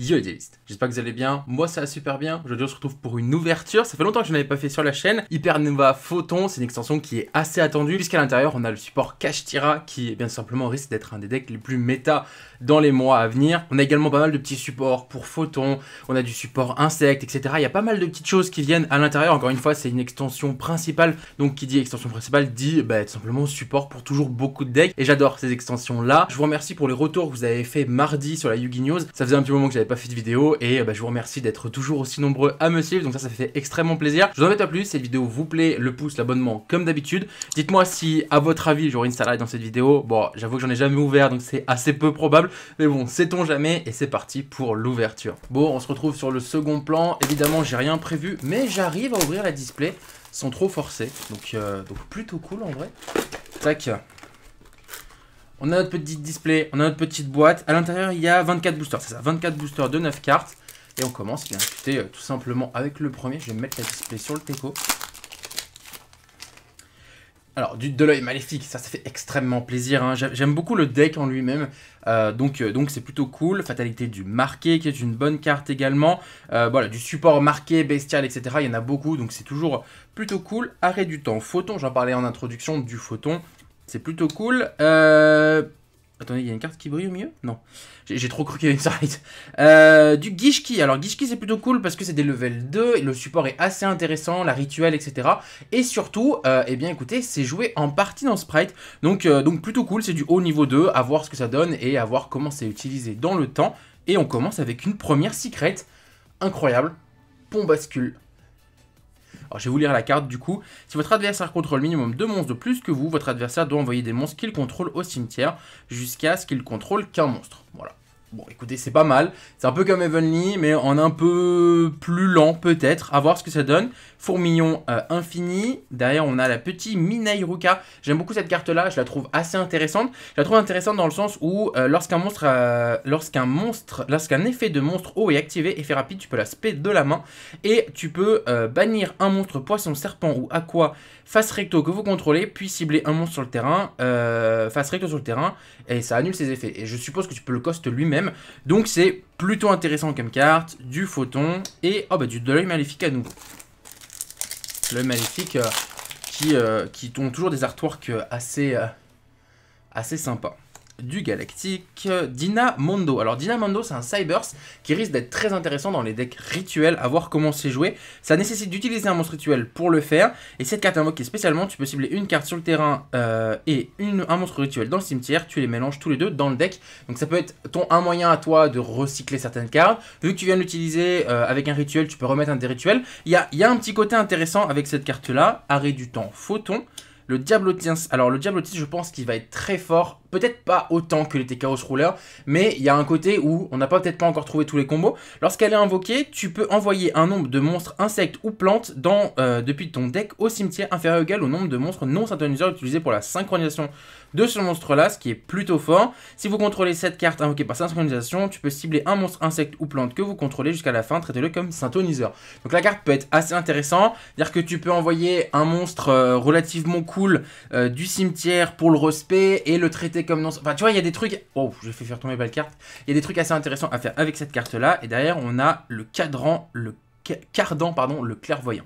Yo j'espère que vous allez bien, moi ça va super bien, aujourd'hui on se retrouve pour une ouverture, ça fait longtemps que je n'avais pas fait sur la chaîne, Hypernova Photon, c'est une extension qui est assez attendue, puisqu'à l'intérieur on a le support Tira qui eh bien simplement risque d'être un des decks les plus méta dans les mois à venir, on a également pas mal de petits supports pour Photon, on a du support insecte, etc, il y a pas mal de petites choses qui viennent à l'intérieur, encore une fois c'est une extension principale, donc qui dit extension principale dit bah, eh tout ben, simplement support pour toujours beaucoup de decks, et j'adore ces extensions là, je vous remercie pour les retours que vous avez fait mardi sur la Yugi News, ça faisait un petit moment que j'avais pas fait de vidéo et bah, je vous remercie d'être toujours aussi nombreux à me suivre. Donc ça, ça fait extrêmement plaisir. Je vous invite à plus. Si cette vidéo vous plaît, le pouce, l'abonnement, comme d'habitude. Dites-moi si, à votre avis, j'aurai une salade dans cette vidéo. Bon, j'avoue que j'en ai jamais ouvert, donc c'est assez peu probable. Mais bon, sait-on jamais et c'est parti pour l'ouverture. Bon, on se retrouve sur le second plan. Évidemment, j'ai rien prévu, mais j'arrive à ouvrir la display sans trop forcer. Donc, euh, donc plutôt cool en vrai. Tac, on a notre petit display, on a notre petite boîte. À l'intérieur, il y a 24 boosters. C'est ça, 24 boosters de 9 cartes. Et on commence, bien euh, tout simplement avec le premier. Je vais mettre la display sur le teco. Alors, du, de l'œil maléfique, ça, ça fait extrêmement plaisir. Hein. J'aime beaucoup le deck en lui-même, euh, donc euh, donc c'est plutôt cool. Fatalité du marqué, qui est une bonne carte également. voilà, du support marqué, bestial, etc. Il y en a beaucoup, donc c'est toujours plutôt cool. Arrêt du temps, photon, j'en parlais en introduction, du photon. C'est plutôt cool. Euh... Attendez, il y a une carte qui brille au mieux Non. J'ai trop cru qu'il une sprite. Euh, du Gishki. Alors, Gishki, c'est plutôt cool parce que c'est des level 2. le support est assez intéressant, la rituelle, etc. Et surtout, euh, eh bien, écoutez, c'est joué en partie dans Sprite. Donc, euh, donc plutôt cool. C'est du haut niveau 2. À voir ce que ça donne et à voir comment c'est utilisé dans le temps. Et on commence avec une première secrète. Incroyable. Pont bascule. Alors je vais vous lire la carte du coup. Si votre adversaire contrôle minimum deux monstres de plus que vous, votre adversaire doit envoyer des monstres qu'il contrôle au cimetière jusqu'à ce qu'il contrôle qu'un monstre. Voilà. Bon, écoutez, c'est pas mal. C'est un peu comme Heavenly, mais en un peu plus lent, peut-être. À voir ce que ça donne. Fourmillon euh, infini. Derrière, on a la petite Minairuka. J'aime beaucoup cette carte-là. Je la trouve assez intéressante. Je la trouve intéressante dans le sens où, euh, lorsqu'un monstre, euh, lorsqu'un monstre, lorsqu'un effet de monstre haut est activé, effet rapide, tu peux la spé de la main. Et tu peux bannir un monstre poisson, serpent ou aqua face recto que vous contrôlez, puis cibler un monstre sur le terrain, face recto sur le terrain, et ça annule ses effets. Et je suppose que tu peux le cost lui-même. Donc c'est plutôt intéressant comme carte. Du photon et oh bah, du deuil maléfique à nouveau. Le maléfique euh, qui, euh, qui toujours des artworks euh, assez, assez sympas du Galactique, Dinamondo Alors Dinamondo c'est un Cybers qui risque d'être très intéressant dans les decks rituels, à voir comment c'est joué. Ça nécessite d'utiliser un monstre rituel pour le faire, et cette carte invoquée spécialement, tu peux cibler une carte sur le terrain euh, et une, un monstre rituel dans le cimetière, tu les mélanges tous les deux dans le deck. Donc ça peut être ton un moyen à toi de recycler certaines cartes. Vu que tu viens de l'utiliser euh, avec un rituel, tu peux remettre un des rituels. Il y a, un petit côté intéressant avec cette carte là, arrêt du temps, photon. Le Diablotis, alors le Diablotis, je pense qu'il va être très fort peut-être pas autant que les Tekaros Ruler, mais il y a un côté où on n'a pas peut-être pas encore trouvé tous les combos. Lorsqu'elle est invoquée, tu peux envoyer un nombre de monstres, insectes ou plantes dans, euh, depuis ton deck au cimetière inférieur ou égal au nombre de monstres non synthoniseurs utilisés pour la synchronisation de ce monstre-là, ce qui est plutôt fort. Si vous contrôlez cette carte invoquée par synchronisation, tu peux cibler un monstre, insecte ou plante que vous contrôlez jusqu'à la fin, traitez-le comme synthoniseur. Donc la carte peut être assez intéressante, dire que tu peux envoyer un monstre euh, relativement cool euh, du cimetière pour le respect et le traiter comme Enfin, tu vois, il y a des trucs. Oh, je vais faire tomber belle carte. Il y a des trucs assez intéressants à faire avec cette carte-là. Et derrière, on a le cadran, le cardan, pardon, le clairvoyant.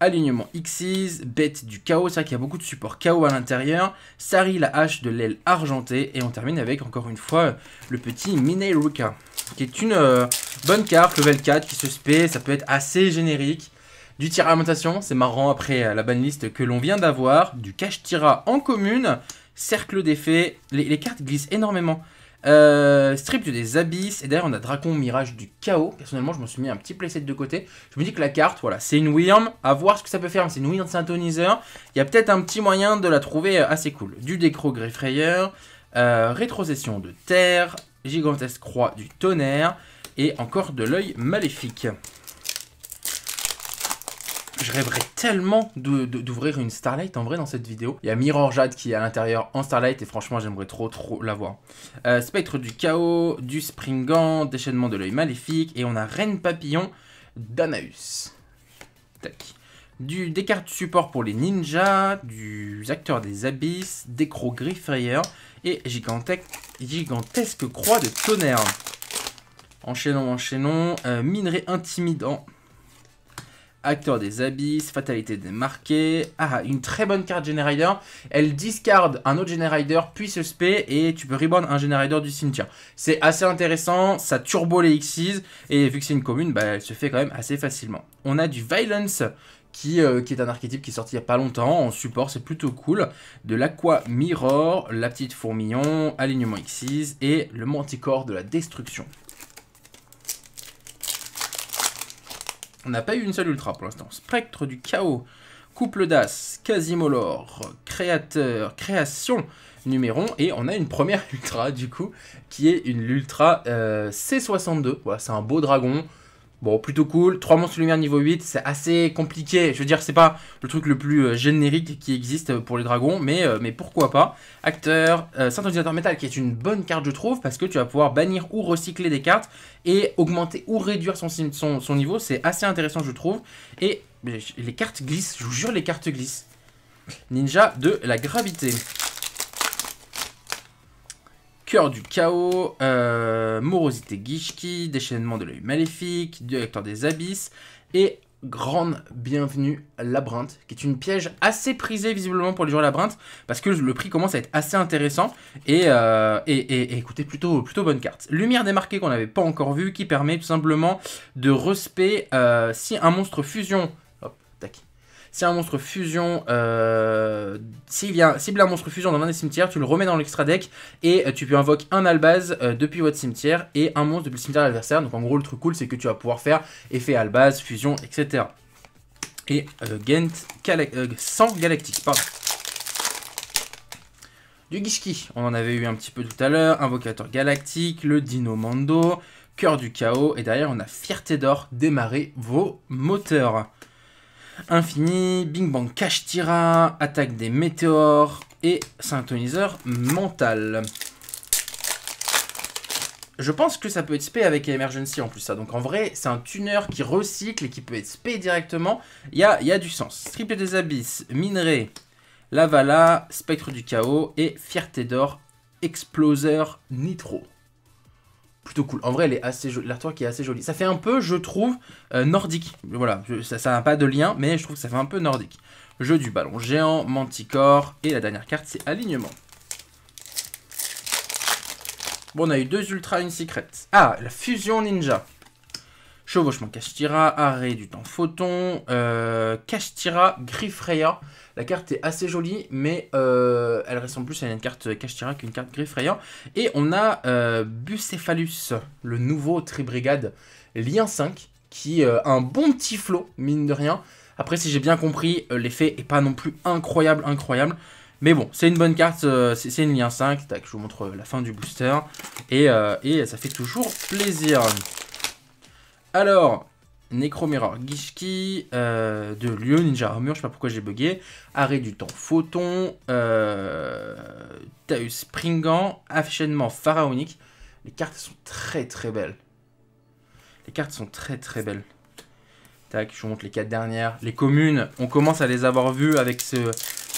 Alignement X6, bête du chaos, c'est vrai qu'il y a beaucoup de supports chaos à l'intérieur, Sari la hache de l'aile argentée, et on termine avec encore une fois le petit Mineruka, qui est une euh, bonne carte, level 4, qui se spé, ça peut être assez générique. Du tir à c'est marrant après euh, la liste que l'on vient d'avoir, du cache tira en commune, cercle d'effet. Les, les, cartes glissent énormément. Euh, strip des abysses, et d'ailleurs on a Dracon Mirage du Chaos. Personnellement, je m'en suis mis un petit playset de côté. Je me dis que la carte, voilà, c'est une Wyrm, à voir ce que ça peut faire. C'est une Wyrm synthoniseur. Il y a peut-être un petit moyen de la trouver euh, assez cool. Du Décro Greffrayeur, euh, Rétrocession de Terre, Gigantesque Croix du Tonnerre, et encore de l'œil maléfique. Je rêverais tellement d'ouvrir une Starlight en vrai dans cette vidéo. Il y a Mirror Jade qui est à l'intérieur en Starlight et franchement j'aimerais trop trop l'avoir. Euh, Spectre du Chaos, du springant, déchaînement de l'œil maléfique et on a Reine Papillon d'Anaus. Tac. Du, des cartes support pour les ninjas, du acteur des abysses, des crocs et gigantesque, gigantesque croix de tonnerre. Enchaînons, enchaînons. Euh, minerai intimidant. Acteur des Abysses, Fatalité des Marqués. Ah, une très bonne carte Generider. Elle discarde un autre generator, puis ce spé, et tu peux reborn un generator du cimetière. C'est assez intéressant, ça turbo les Xyz, et vu que c'est une commune, bah, elle se fait quand même assez facilement. On a du Violence, qui, euh, qui, est un archétype qui est sorti il n'y a pas longtemps en support, c'est plutôt cool. De l'Aqua Mirror, la petite fourmillon, alignement Xyz et le Manticore de la destruction. On n'a pas eu une seule ultra pour l'instant. Spectre du chaos, couple d'as, quasimolore, créateur, création, numéro, Et on a une première ultra, du coup, qui est une ultra euh, C62. c'est un beau dragon. Bon, plutôt cool. 3 monstres lumière niveau 8, c'est assez compliqué. Je veux dire, c'est pas le truc le plus euh, générique qui existe euh, pour les dragons, mais, euh, mais pourquoi pas. Acteur, euh, métal, qui est une bonne carte, je trouve, parce que tu vas pouvoir bannir ou recycler des cartes et augmenter ou réduire son, son niveau. C'est assez intéressant, je trouve. Et les cartes glissent, je vous jure, les cartes glissent. Ninja de la gravité. Cœur du chaos, euh, morosité Gishki, déchaînement de l'œil maléfique, directeur des abysses et grande bienvenue Labyrinthe, qui est une piège assez prisée visiblement pour les joueurs Labyrinthe, parce que le prix commence à être assez intéressant et, euh, et, écoutez, plutôt, plutôt bonne carte. Lumière démarquée qu'on n'avait pas encore vue, qui permet tout simplement de respect euh, si un monstre fusion si un monstre fusion, euh, s'il cible un monstre fusion dans un des cimetières, tu le remets dans l'extra deck et euh, tu peux invoquer un Albaz euh, depuis votre cimetière et un monstre depuis le cimetière de Donc en gros, le truc cool, c'est que tu vas pouvoir faire effet Albaz, fusion, etc. Et euh, Gent sans Galactique, pardon. Du Gishki, on en avait eu un petit peu tout à l'heure, Invocateur Galactique, le Dino Mando, Cœur du Chaos, et derrière on a Fierté d'Or, démarrer vos moteurs infini, Bing Bang Cache Tira, attaque des météores et synthoniseur mental. Je pense que ça peut être spé avec Emergency en plus ça. Donc en vrai, c'est un tuner qui recycle et qui peut être spé directement. Il y a, y a, du sens. Triple des abysses, minerai, Lavala, Spectre du Chaos et Fierté d'Or, Exploser Nitro plutôt cool. En vrai, elle est assez qui est assez jolie. Ça fait un peu, je trouve, euh, nordique. Voilà, ça n'a pas de lien, mais je trouve que ça fait un peu nordique. Jeu du ballon géant, Manticore, et la dernière carte, c'est Alignement. Bon, on a eu deux Ultra, une Secret. Ah, la Fusion Ninja. Chevauchement Castira, Arrêt du temps photon, euh, Griffraya. La carte est assez jolie, mais euh, elle ressemble plus à une carte Castira qu'une carte Griffreya. Et on a euh, Bucephalus, le nouveau Tribrigade, Lien 5, qui euh, a un bon petit flow mine de rien. Après, si j'ai bien compris, euh, l'effet n'est pas non plus incroyable, incroyable. Mais bon, c'est une bonne carte, c'est une lien 5. Tac, je vous montre la fin du booster. Et, et ça fait toujours plaisir. Alors, Necromirror Gishki, euh, de Lyon, Ninja Armure, je sais pas pourquoi j'ai bugué, Arrêt du temps Photon, euh, Springant, Pringan, Pharaonique. Les cartes sont très très belles. Les cartes sont très très belles. Tac, je vous montre les quatre dernières. Les communes, on commence à les avoir vues avec ce,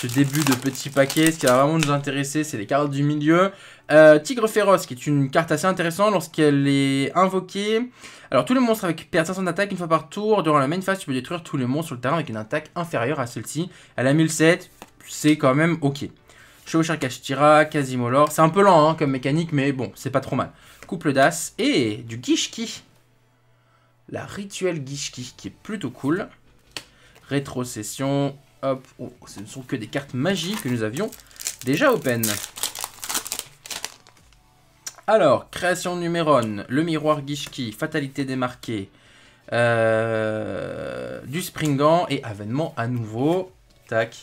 ce début de petit paquet. Ce qui va vraiment nous intéresser, c'est les cartes du milieu. Euh, Tigre Féroce, qui est une carte assez intéressante lorsqu'elle est invoquée. Alors, tous les monstres avec perdre 500 d'attaque une fois par tour. Durant la main phase, tu peux détruire tous les monstres sur le terrain avec une attaque inférieure à celle-ci. Elle a 1007, c'est quand même ok. Chevaucheur Kashtira, Casimolor. C'est un peu lent hein, comme mécanique, mais bon, c'est pas trop mal. Couple d'As et du Gishki. La rituelle Gishki, qui est plutôt cool. Rétrocession, Oh, ce ne sont que des cartes magiques que nous avions déjà open. Alors, création numérone, le miroir Gishki, fatalité démarquée, euh, du Springan et avènement à nouveau. Tac.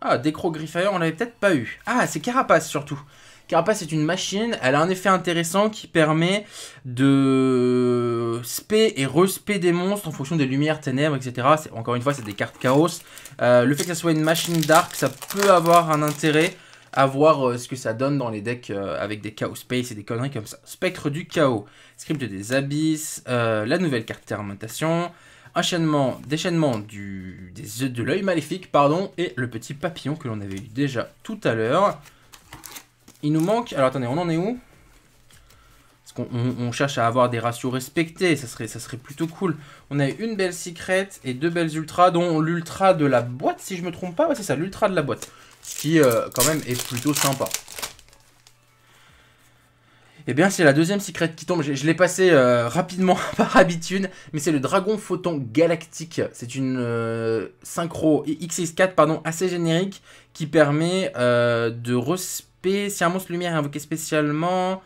Ah, décro Griffailleur, on l'avait peut-être pas eu. Ah, c'est Carapace surtout. Carapace est une machine, elle a un effet intéressant qui permet de spé et respé des monstres en fonction des lumières, ténèbres, etc. Encore une fois, c'est des cartes chaos. Euh, le fait que ça soit une machine dark, ça peut avoir un intérêt à voir euh, ce que ça donne dans les decks euh, avec des Chaos Space et des conneries comme ça. Spectre du Chaos, Script des Abysses, la nouvelle carte Termentation, enchaînement, déchaînement du, de l'œil maléfique, pardon, et le petit papillon que l'on avait eu déjà tout à l'heure. Il nous manque... Alors attendez, on en est où Parce qu'on cherche à avoir des ratios respectés, ça serait, ça serait plutôt cool. On a une belle Secret et deux belles ultras, dont l'ultra de la boîte, si je me trompe pas. c'est ça, l'ultra de la boîte. qui, euh, quand même, est plutôt sympa. Eh bien, c'est la deuxième secrète qui tombe. Je, l'ai passé euh, rapidement par habitude, mais c'est le Dragon Photon Galactique. C'est une euh, synchro x 4 pardon, assez générique qui permet de de si un monstre lumière est invoqué spécialement,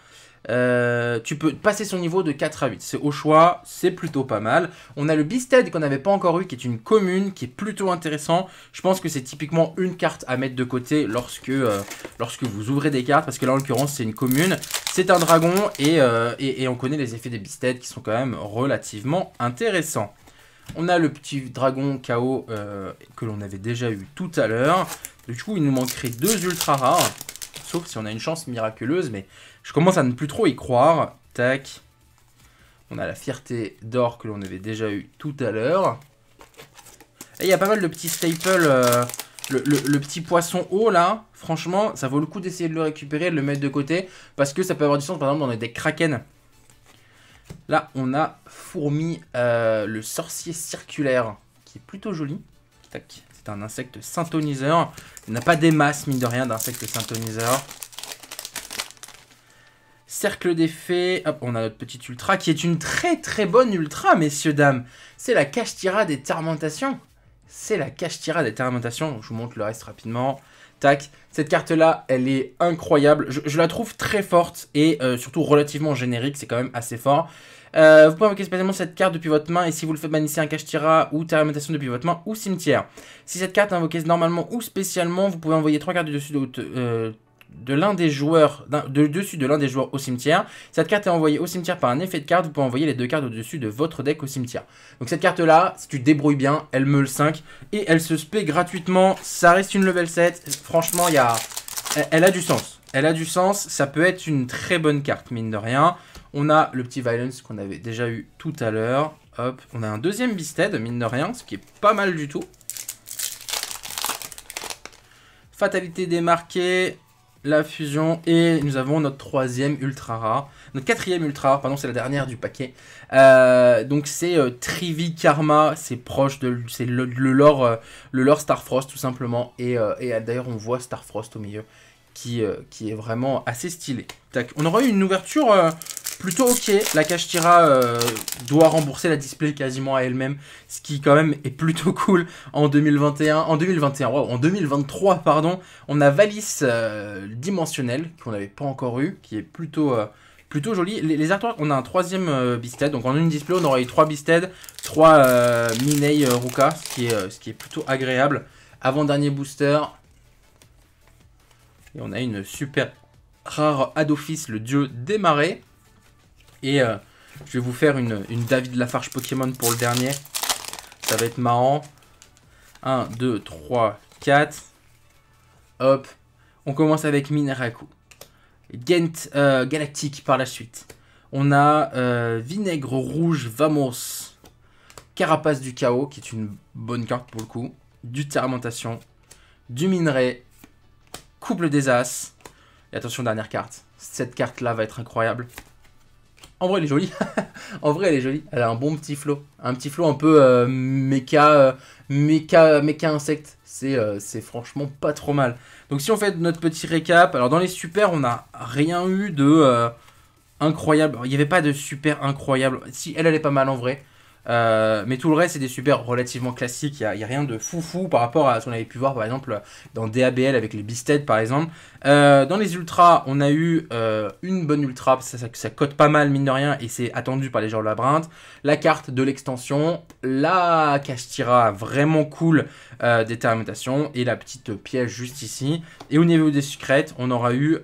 euh, tu peux passer son niveau de 4 à 8. C'est au choix, c'est plutôt pas mal. On a le Beasted qu'on n'avait pas encore eu, qui est une commune, qui est plutôt intéressant. Je pense que c'est typiquement une carte à mettre de côté lorsque, euh, lorsque vous ouvrez des cartes, parce que là en l'occurrence c'est une commune. C'est un dragon et, euh, on connaît les effets des Beasted qui sont quand même relativement intéressants. On a le petit dragon KO que l'on avait déjà eu tout à l'heure. Du coup, il nous manquerait deux ultra rares. Sauf si on a une chance miraculeuse, mais je commence à ne plus trop y croire. Tac. On a la fierté d'or que l'on avait déjà eu tout à l'heure. Et il y a pas mal de petits staples. Euh, le, petit poisson haut là, franchement, ça vaut le coup d'essayer de le récupérer, de le mettre de côté. Parce que ça peut avoir du sens, par exemple, dans des Kraken. Là, on a fourmi euh, le sorcier circulaire, qui est plutôt joli. Tac un insecte synthoniseur. Il n'a pas des masses, mine de rien, d'insecte syntoniseur. Cercle des Hop, on a notre petite ultra qui est une très très bonne ultra, messieurs, dames. C'est la cache tira des termentations C'est la cache tira des Tarmentations. Je vous montre le reste rapidement. Tac. Cette carte-là, elle est incroyable. Je, la trouve très forte et euh, surtout relativement générique. C'est quand même assez fort. Euh, vous pouvez invoquer spécialement cette carte depuis votre main et si vous le faites bannissez un cache-tira, ou Terramentation depuis votre main ou cimetière. Si cette carte est invoquée normalement ou spécialement, vous pouvez envoyer 3 cartes du dessus de votre, de l'un des joueurs, dessus de l'un des joueurs au cimetière. Cette carte est envoyée au cimetière par un effet de carte. Vous pouvez envoyer les deux cartes au-dessus de votre deck au cimetière. Donc cette carte là, si tu débrouilles bien, elle meule 5 et elle se spé gratuitement. Ça reste une level 7. Franchement, y a... elle a du sens. Elle a du sens. Ça peut être une très bonne carte, mine de rien. On a le petit Violence qu'on avait déjà eu tout à l'heure. Hop, on a un deuxième Beasted, mine de rien, ce qui est pas mal du tout. Fatalité démarquée, la fusion et nous avons notre troisième ultra rare, notre quatrième ultra rare, pardon, c'est la dernière du paquet. Euh, donc c'est euh, Trivi Karma, c'est proche de, c'est le, le, lore, euh, Star le tout simplement. Et, et d'ailleurs on voit Star Frost au milieu, qui, qui est vraiment assez stylé. Tac. On aura eu une ouverture plutôt ok. La Cachetira euh, doit rembourser la display quasiment à elle-même, ce qui quand même est plutôt cool. En 2021, en 2021, en 2023, pardon, on a Valis euh, dimensionnelle dimensionnel qu'on n'avait pas encore eu, qui est plutôt euh, plutôt joli. Les, artworks, on a un troisième bisted, donc en une display, on aurait eu trois bisted, trois Minei Ruka, ce qui est ce qui est plutôt agréable. Avant dernier booster. Et on a une super rare office le dieu démarré. Et euh, je vais vous faire une, David Lafarge Pokémon pour le dernier. Ça va être marrant. 1, 2, 3, 4. Hop. On commence avec Mineraku. Gent euh, Galactique par la suite. On a euh, Vinaigre Rouge Vamos. Carapace du Chaos, qui est une bonne carte pour le coup. Du Terramentation. Du Minerai. Couple des As. Et attention, dernière carte. Cette carte-là va être incroyable. En vrai, elle est jolie. en vrai, elle est jolie. Elle a un bon petit flot. Un petit flow un peu euh, méca, euh, méca, méca insecte. Euh, c'est franchement pas trop mal. Donc, si on fait notre petit récap, alors dans les supers on n'a rien eu de incroyable. Il n'y avait pas de super incroyable. Si, elle, elle est pas mal en vrai. Euh, mais tout le reste, c'est des super relativement classiques. Il n'y a, rien de fou fou par rapport à ce qu'on avait pu voir, par exemple, dans DABL avec les Beasted, par exemple. Euh, dans les ultras, on a eu euh, une bonne ultra, ça, ça, ça, cote pas mal, mine de rien, et c'est attendu par les gens de labyrinthe. La carte de l'extension, la Castira, vraiment cool, détermination, et la petite piège juste ici. Et au niveau des secrètes, on aura eu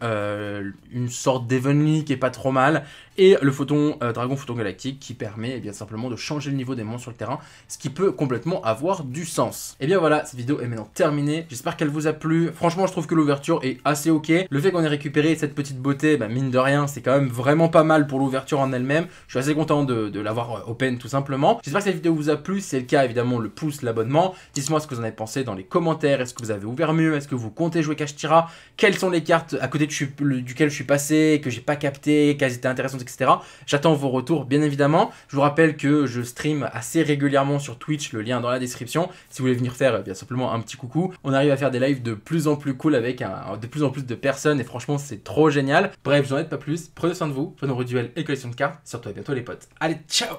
une sorte d'Evenly qui est pas trop mal, et le photon, Dragon Photon Galactique qui permet eh bien simplement de changer niveau des monstres sur le terrain, ce qui peut complètement avoir du sens. Et bien voilà, cette vidéo est maintenant terminée. J'espère qu'elle vous a plu. Franchement, je trouve que l'ouverture est assez ok. Le fait qu'on ait récupéré cette petite beauté, bah, mine de rien, c'est quand même vraiment pas mal pour l'ouverture en elle-même. Je suis assez content de, l'avoir euh, open tout simplement. J'espère que cette vidéo vous a plu. Si c'est le cas, évidemment, le pouce, l'abonnement. Dites-moi ce que vous en avez pensé dans les commentaires. Est-ce que vous avez ouvert mieux Est-ce que vous comptez jouer tira Quelles sont les cartes à côté duquel je suis passé, que j'ai pas capté, qu'elles étaient intéressantes, etc. J'attends vos retours, bien évidemment. Je vous rappelle que je stream assez régulièrement sur Twitch, le lien dans la description. Si vous voulez venir faire euh, bien simplement un petit coucou, on arrive à faire des lives de plus en plus cool avec de plus en plus de personnes et franchement c'est trop génial. Bref, j'en ai pas plus, prenez soin de vous, prenez vos duels et collection de cartes, surtout à bientôt les potes. Allez, ciao